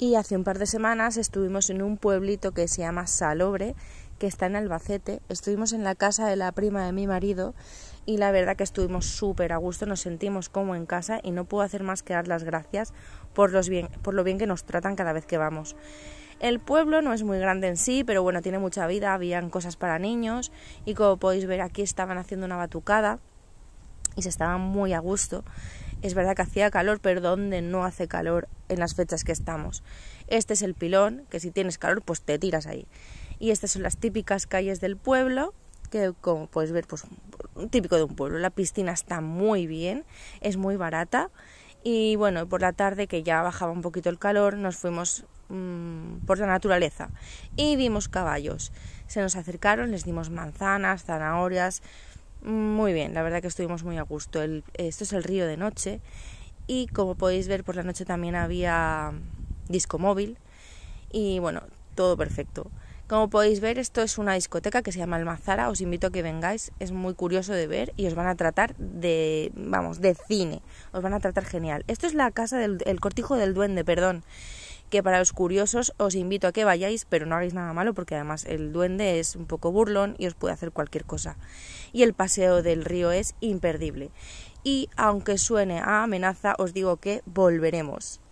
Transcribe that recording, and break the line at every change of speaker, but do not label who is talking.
Y hace un par de semanas estuvimos en un pueblito que se llama Salobre, que está en Albacete. Estuvimos en la casa de la prima de mi marido y la verdad que estuvimos súper a gusto, nos sentimos como en casa y no puedo hacer más que dar las gracias por, los bien, por lo bien que nos tratan cada vez que vamos. El pueblo no es muy grande en sí, pero bueno, tiene mucha vida, habían cosas para niños y como podéis ver aquí estaban haciendo una batucada y se estaba muy a gusto. Es verdad que hacía calor, pero ¿dónde no hace calor en las fechas que estamos? Este es el pilón, que si tienes calor, pues te tiras ahí. Y estas son las típicas calles del pueblo, que como puedes ver, pues típico de un pueblo. La piscina está muy bien, es muy barata. Y bueno, por la tarde, que ya bajaba un poquito el calor, nos fuimos mm, por la naturaleza y vimos caballos. Se nos acercaron, les dimos manzanas, zanahorias, muy bien, la verdad que estuvimos muy a gusto. El, esto es el río de noche y como podéis ver por la noche también había disco móvil y bueno, todo perfecto. Como podéis ver, esto es una discoteca que se llama Almazara, os invito a que vengáis, es muy curioso de ver y os van a tratar de, vamos, de cine, os van a tratar genial. Esto es la casa del cortijo del duende, perdón que para los curiosos os invito a que vayáis, pero no hagáis nada malo porque además el duende es un poco burlón y os puede hacer cualquier cosa. Y el paseo del río es imperdible. Y aunque suene a amenaza, os digo que volveremos.